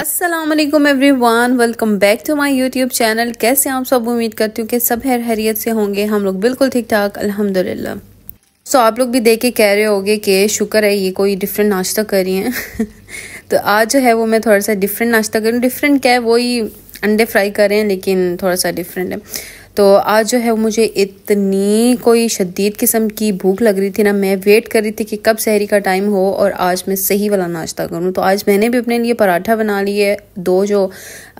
Aslam everyone welcome back to my YouTube channel कैसे आप सब उम्मीद करती हूँ कि सब हैर हैरियत से होंगे हम लोग बिल्कुल ठीक ठाक अल्हम्दुलिल्लाह सो so, आप लोग भी देख के कह रहे होंगे कि शुक्र है ये कोई डिफरेंट नाश्ता कर रही हैं तो आज जो है वो मैं थोड़ा सा डिफरेंट नाश्ता करूँ डिफरेंट क्या है वही अंडे फ्राई करें लेकिन थोड़ा सा डिफरेंट है तो आज जो है मुझे इतनी कोई शदीद किस्म की भूख लग रही थी ना मैं वेट कर रही थी कि कब शहरी का टाइम हो और आज मैं सही वाला नाश्ता करूँ तो आज मैंने भी अपने लिए पराठा बना लिए दो जो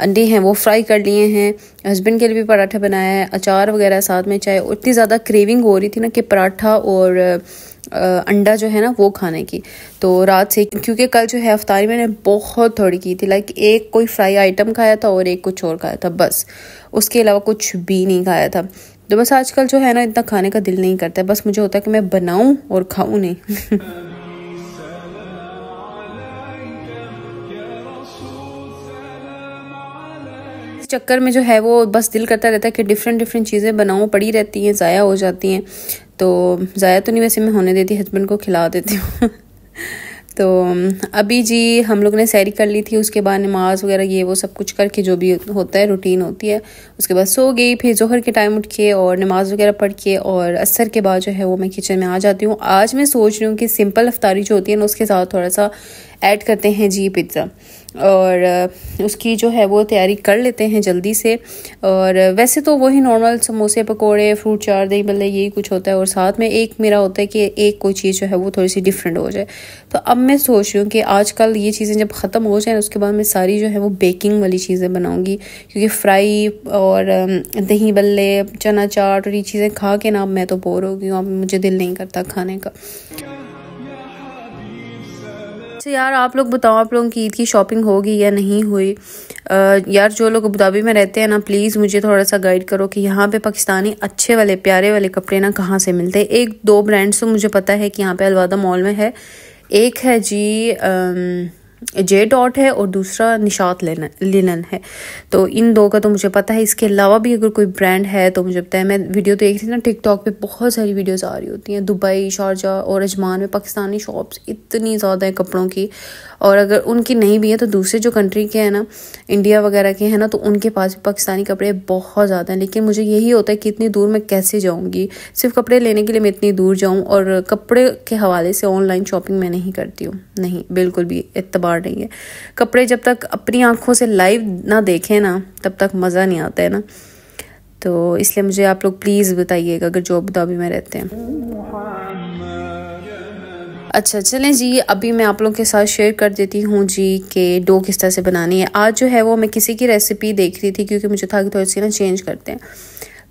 अंडे हैं वो फ्राई कर लिए हैं हस्बैंड के लिए भी पराठा बनाया है अचार वगैरह साथ में चाय इतनी ज़्यादा क्रेविंग हो रही थी ना कि पराठा और अंडा जो है ना वो खाने की तो रात से क्योंकि कल जो है अफ्तारी मैंने बहुत थोड़ी की थी लाइक एक कोई फ्राई आइटम खाया था और एक कुछ और खाया था बस उसके अलावा कुछ भी नहीं खाया था तो बस आजकल जो है ना इतना खाने का दिल नहीं करता बस मुझे होता है कि मैं बनाऊँ और खाऊँ नहीं चक्कर में जो है वो बस दिल करता रहता है कि डिफरेंट डिफरेंट चीज़ें बनाऊँ पड़ी रहती हैं ज़ाया हो जाती हैं तो ज़ाया तो नहीं वैसे मैं होने देती हस्बैंड को खिला देती हूँ तो अभी जी हम लोग ने सैरी कर ली थी उसके बाद नमाज़ वगैरह ये वो सब कुछ करके जो भी होता है रूटीन होती है उसके बाद सो गई फिर जोहर के टाइम उठ के और नमाज़ वगैरह पढ़ के और असर के बाद जो है वो मैं किचन में आ जाती हूँ आज मैं सोच रही हूँ कि सिंपल अफ्तारी जो होती है ना उसके साथ थोड़ा सा ऐड करते हैं जी पिज़्ज़ा और उसकी जो है वो तैयारी कर लेते हैं जल्दी से और वैसे तो वही नॉर्मल समोसे पकोड़े फ्रूट चार दही मतलब यही कुछ होता है और साथ में एक मेरा होता है कि एक कोई चीज़ जो है वो थोड़ी सी डिफरेंट हो जाए तो अब मैं सोच रही हूँ कि आजकल ये चीज़ें जब ख़त्म हो जाएँ उसके बाद मैं सारी जो है वो बेकिंग वाली चीज़ें बनाऊँगी क्योंकि फ्राई और दही बल्ले चना चाट और ये चीज़ें खा के ना अब मैं तो बोर हो गई हूँ अब मुझे दिल नहीं करता खाने का तो यार आप लोग बताओ आप लोगों की ईद की शॉपिंग होगी या नहीं हुई आ, यार जो लोग अबूधाबी में रहते हैं ना प्लीज़ मुझे थोड़ा सा गाइड करो कि यहाँ पे पाकिस्तानी अच्छे वाले प्यारे वाले कपड़े ना कहाँ से मिलते हैं एक दो ब्रांड्स तो मुझे पता है कि यहाँ पे अलवादा मॉल में है एक है जी आ, जे डॉट है और दूसरा निशात लेन लिनन है तो इन दो का तो मुझे पता है इसके अलावा भी अगर कोई ब्रांड है तो मुझे पता है मैं वीडियो देख रही थी ना टिकटॉक पे बहुत सारी वीडियोस आ रही होती हैं दुबई शारजा और अजमान में पाकिस्तानी शॉप्स इतनी ज़्यादा है कपड़ों की और अगर उनकी नहीं भी है तो दूसरे जो कंट्री के हैं ना इंडिया वगैरह के हैं ना तो उनके पास भी पाकिस्तानी कपड़े बहुत ज़्यादा हैं लेकिन मुझे यही होता है कि इतनी दूर मैं कैसे जाऊँगी सिर्फ कपड़े लेने के लिए मैं इतनी दूर जाऊँ और कपड़े के हवाले से ऑनलाइन शॉपिंग मैं नहीं करती हूँ नहीं बिल्कुल भी इतबार नहीं है कपड़े जब तक अपनी आँखों से लाइव ना देखें ना तब तक मज़ा नहीं आता है ना तो इसलिए मुझे आप लोग प्लीज़ बताइएगा अगर जो अबू धाबी में रहते हैं अच्छा चलें जी अभी मैं आप लोगों के साथ शेयर कर देती हूँ जी कि डो किस तरह से बनानी है आज जो है वो मैं किसी की रेसिपी देख रही थी क्योंकि मुझे था कि थोड़ी सी ना चेंज करते हैं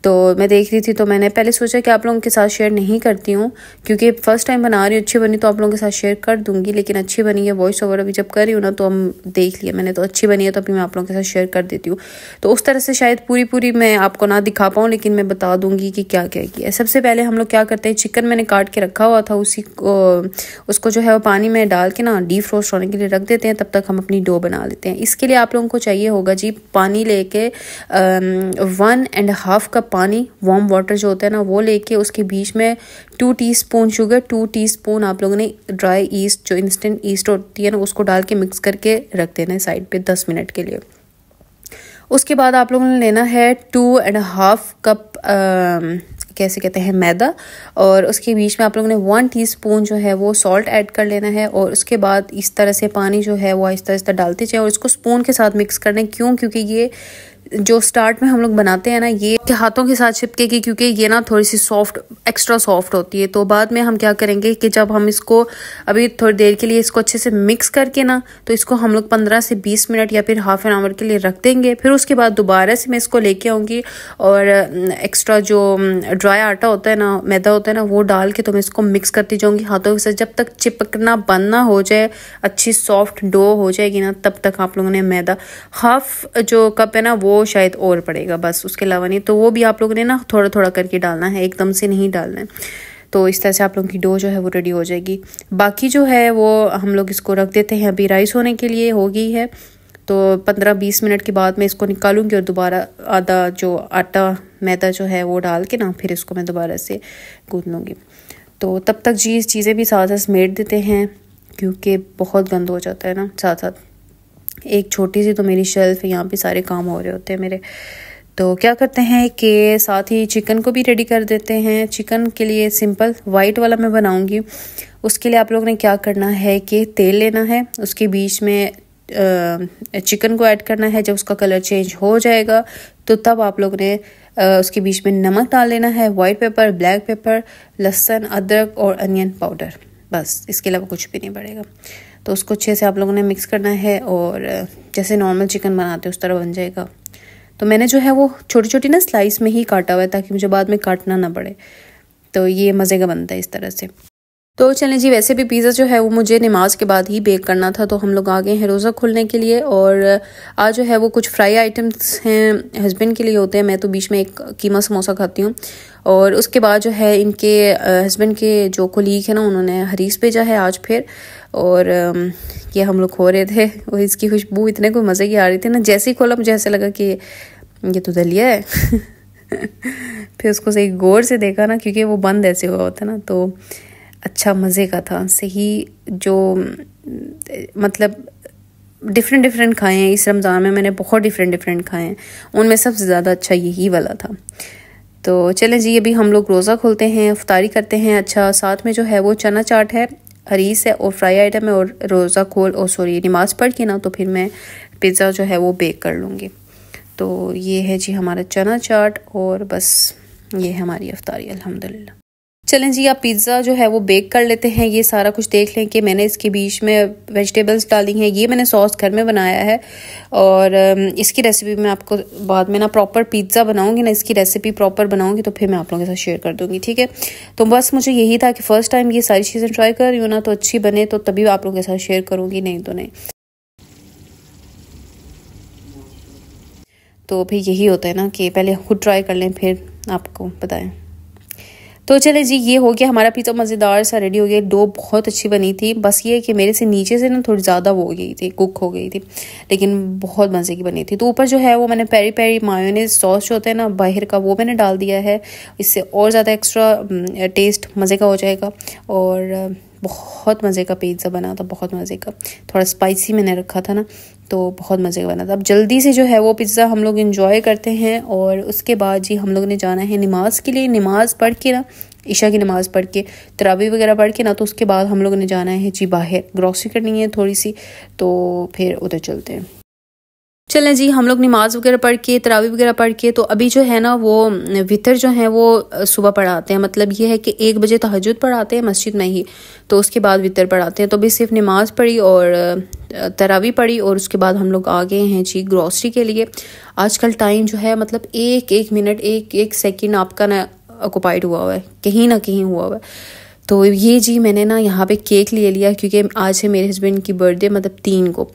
तो मैं देख रही थी तो मैंने पहले सोचा कि आप लोगों के साथ शेयर नहीं करती हूँ क्योंकि फ़र्स्ट टाइम बना रही हूँ अच्छी बनी तो आप लोगों के साथ शेयर कर दूंगी लेकिन अच्छी बनी है वॉइस ओवर अभी जब कर रही हूँ ना तो हम देख लिए मैंने तो अच्छी बनी है तो अभी मैं आप लोगों के साथ शेयर कर देती हूँ तो उस तरह से शायद पूरी पूरी मैं आपको ना दिखा पाऊँ लेकिन मैं बता दूंगी कि क्या क्या किया सबसे पहले हम लोग क्या करते हैं चिकन मैंने काट के रखा हुआ था उसी को उसको जो है वो पानी में डाल के ना डीप फ्रोस्ट होने के लिए रख देते हैं तब तक हम अपनी डो बना लेते हैं इसके लिए आप लोगों को चाहिए होगा जी पानी लेके one and half cup cup पानी वार्म वाटर जो होता है ना वो लेके उसके बीच में two teaspoon sugar two teaspoon आप लोगों ने ड्राई ईस्ट जो इंस्टेंट ईस्ट होती है ना उसको डाल के मिक्स करके रख देना है साइड पे दस मिनट के लिए उसके बाद आप लोगों ने लेना है टू एंड हाफ कप कैसे कहते हैं मैदा और उसके बीच में आप लोगों ने वन टीस्पून जो है वो सॉल्ट ऐड कर लेना है और उसके बाद इस तरह से पानी जो है वो इस आहिस्ता आहिस्ता डालते जाएँ और इसको स्पून के साथ मिक्स करना है क्यों क्योंकि ये जो स्टार्ट में हम लोग बनाते हैं ना ये हाथों के साथ की क्योंकि ये ना थोड़ी सी सॉफ्ट एक्स्ट्रा सॉफ्ट होती है तो बाद में हम क्या करेंगे कि जब हम इसको अभी थोड़ी देर के लिए इसको अच्छे से मिक्स करके ना तो इसको हम लोग पंद्रह से बीस मिनट या फिर हाफ एन आवर के लिए रख देंगे फिर उसके बाद दोबारा से मैं इसको लेके आऊँगी और एक्स्ट्रा जो ड्राई आटा होता है ना मैदा होता है ना वो डाल के तो मैं इसको मिक्स करती जाऊँगी हाथों के साथ जब तक चिपकना बंद ना हो जाए अच्छी सॉफ्ट डो हो जाएगी ना तब तक आप लोगों ने मैदा हाफ जो कप है ना वो शायद और पड़ेगा बस उसके अलावा नहीं तो वो भी आप लोगों ने ना थोड़ा थोड़ा करके डालना है एकदम से नहीं डालना है तो इस तरह से आप लोगों की डो जो है वो रेडी हो जाएगी बाकी जो है वो हम लोग इसको रख देते हैं अभी राइस होने के लिए हो गई है तो पंद्रह बीस मिनट के बाद मैं इसको निकालूंगी और दोबारा आधा जो आटा मैदा जो है वो डाल के ना फिर इसको मैं दोबारा से गूद लूँगी तो तब तक जी चीज़ें भी साथ साथ मेट देते हैं क्योंकि बहुत गंद हो जाता है ना साथ साथ एक छोटी सी तो मेरी शेल्फ यहाँ पे सारे काम हो रहे होते हैं मेरे तो क्या करते हैं कि साथ ही चिकन को भी रेडी कर देते हैं चिकन के लिए सिंपल वाइट वाला मैं बनाऊंगी उसके लिए आप लोग ने क्या करना है कि तेल लेना है उसके बीच में चिकन को ऐड करना है जब उसका कलर चेंज हो जाएगा तो तब आप लोग ने उसके बीच में नमक डाल लेना है वाइट पेपर ब्लैक पेपर लहसुन अदरक और अनियन पाउडर बस इसके अलावा कुछ भी नहीं पड़ेगा तो उसको अच्छे से आप लोगों ने मिक्स करना है और जैसे नॉर्मल चिकन बनाते हैं उस तरह बन जाएगा तो मैंने जो है वो छोटी छोटी ना स्लाइस में ही काटा हुआ है ताकि मुझे बाद में काटना ना पड़े तो ये मज़े का बनता है इस तरह से तो चलें जी वैसे भी पिज़्ज़ा जो है वो मुझे नमाज के बाद ही बेक करना था तो हम लोग आ गए हैं रोज़ा खोलने के लिए और आज जो है वो कुछ फ्राई आइटम्स हैं हस्बैंड के लिए होते हैं मैं तो बीच में एक कीमा समोसा खाती हूँ और उसके बाद जो है इनके हस्बैंड के जो कोलीग है ना उन्होंने हरीस भेजा है आज फिर और ये हम लोग खो रहे थे और इसकी खुशबू इतने कोई मज़े की आ रही थी ना जैसे ही खोला मुझे ऐसा लगा कि ये तो दलिया है फिर उसको सही गौर से देखा ना क्योंकि वो बंद ऐसे हुआ होता ना तो अच्छा मज़े का था सही जो मतलब डिफरेंट डिफरेंट खाए हैं इस रमज़ान में मैंने बहुत डिफरेंट डिफरेंट खाए हैं उनमें सबसे ज़्यादा अच्छा यही वाला था तो चलें जी अभी हम लोग रोज़ा खोलते हैं अफ्तारी करते हैं अच्छा साथ में जो है वो चना चाट है हरीस है और फ्राई आइटम है और रोज़ा खोल और सॉरी नमाज़ पढ़ के ना तो फिर मैं पिज़्ज़ा जो है वो बेक कर लूँगी तो ये है जी हमारा चना चाट और बस ये है हमारी अफ्तारी अलहमदिल्ला चलें जी आप पिज़्ज़ा जो है वो बेक कर लेते हैं ये सारा कुछ देख लें कि मैंने इसके बीच में वेजिटेबल्स डाली हैं ये मैंने सॉस घर में बनाया है और इसकी रेसिपी मैं आपको बाद में ना प्रॉपर पिज़्ज़ा बनाऊंगी ना इसकी रेसिपी प्रॉपर बनाऊंगी तो फिर मैं आप लोगों के साथ शेयर कर दूँगी ठीक है तो बस मुझे यही था कि फ़र्स्ट टाइम ये सारी चीज़ें ट्राई कर रही हूँ ना तो अच्छी बने तो तभी आप लोगों के साथ शेयर करूँगी नहीं तो नहीं तो फिर यही होता है ना कि पहले खुद ट्राई कर लें फिर आपको बताएँ तो चले जी ये हो गया हमारा पिज़्ज़ा मज़ेदार सा रेडी हो गया डो बहुत अच्छी बनी थी बस ये कि मेरे से नीचे से ना थोड़ी ज़्यादा वो हो गई थी कुक हो गई थी लेकिन बहुत मज़े की बनी थी तो ऊपर जो है वो मैंने पेरी पेरी मायोनीज सॉस जो होता है ना बाहर का वो मैंने डाल दिया है इससे और ज़्यादा एक्स्ट्रा टेस्ट मज़े का हो जाएगा और बहुत मज़े का पिज़्ज़ा बना था बहुत मज़े का थोड़ा स्पाइसी मैंने रखा था ना तो बहुत मज़े का बना था अब जल्दी से जो है वो पिज़्ज़ा हम लोग इन्जॉय करते हैं और उसके बाद जी हम लोग ने जाना है नमाज़ के लिए नमाज़ पढ़ के ना ईशा की नमाज़ पढ़ के तरावी वगैरह पढ़ के ना तो उसके बाद हम लोग ने जाना है जी बाहर ग्रॉसरी करनी है थोड़ी सी तो फिर उधर चलते हैं चलें जी हम लोग नमाज वगैरह पढ़ के तरावी वगैरह पढ़ के तो अभी जो है ना वो वितर जो है वो सुबह पढ़ाते हैं मतलब ये है कि एक बजे तहजद पढ़ाते हैं मस्जिद में ही तो उसके बाद वितर पढ़ाते हैं तो अभी सिर्फ नमाज पढ़ी और तरावी पड़ी और उसके बाद हम लोग आ गए हैं जी ग्रॉसरी के लिए आजकल टाइम जो है मतलब एक एक मिनट एक एक सेकेंड आपका ना ऑक्यूपाइड हुआ हुआ है कहीं ना कहीं हुआ हुआ है तो ये जी मैंने ना यहाँ पे केक ले लिया क्योंकि आज है मेरे हस्बैंड की बर्थडे मतलब तीन को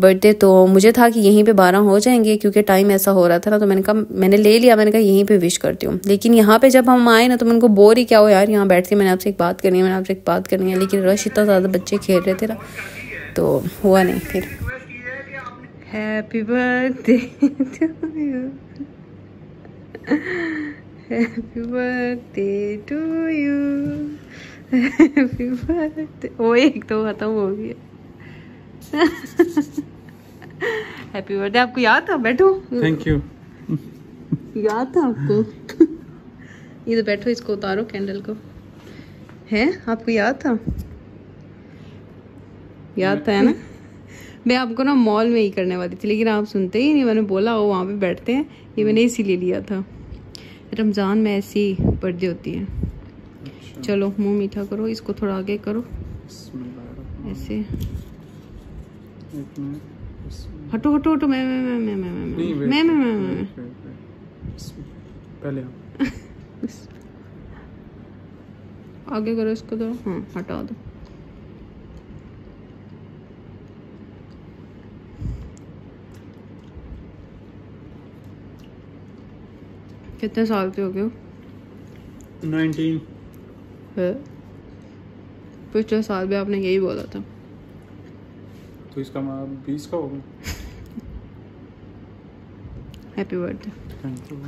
बर्थडे तो मुझे था कि यहीं पे बारह हो जाएंगे क्योंकि टाइम ऐसा हो रहा था ना तो मैंने कहा मैंने ले लिया मैंने कहा यहीं पे विश करती हूँ लेकिन यहाँ पे जब हम आए ना तो मैं उनको बोर ही क्या हो यार यहाँ बैठती मैंने आपसे एक बात करनी है मैंने आपसे एक बात करनी है लेकिन रश इतना ज़्यादा बच्चे खेल रहे थे ना तो हुआ नहीं फिर happy birthday happy birthday to you happy birthday वो एक तो खत्म हो गया हैप्पी बर्थडे आपको याद था बैठो थैंक यू याद था आपको ये तो बैठो इसको उतारो कैंडल को है आपको याद था याद था तो है ना मैं आपको ना मॉल में ही करने वाली थी लेकिन आप सुनते ही नहीं मैंने बोला वो वहाँ पे बैठते हैं ये मैंने इसी ले लिया था रमज़ान में ऐसी पर्दे होती है अच्छा। चलो मुंह मीठा करो इसको थोड़ा आगे करो ऐसे हटो हटो हटो मैं मैं मैं मैं मैं मैं मैं मैं मैं पहले आगे करो इसको तो हाँ हटा दो कितने साल के हो गए पिछले साल भी आपने यही बोला था तो इसका मतलब बीस का होगा हैप्पी बर्थडे थैंक यू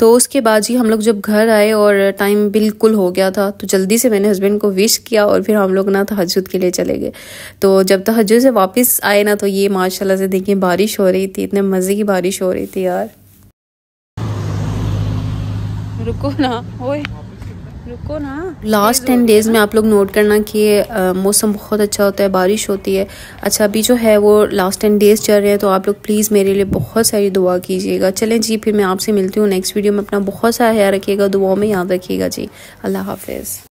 तो उसके बाद जी हम लोग जब घर आए और टाइम बिल्कुल हो गया था तो जल्दी से मैंने हस्बैंड को विश किया और फिर हम लोग ना तहजद के लिए चले गए तो जब तहजद से वापस आए ना तो ये माशाल्लाह से देखिए बारिश हो रही थी इतने मज़े की बारिश हो रही थी यार रुको ना ओए रुको ना लास्ट टेन डेज में आप लोग नोट करना कि मौसम बहुत अच्छा होता है बारिश होती है अच्छा अभी जो है वो लास्ट टेन डेज चल रहे हैं तो आप लोग प्लीज़ मेरे लिए बहुत सारी दुआ कीजिएगा चलें जी फिर मैं आपसे मिलती हूँ नेक्स्ट वीडियो में अपना बहुत सारा ख्याल रखिएगा दुआओं में याद रखिएगा जी अल्लाह हाफिज़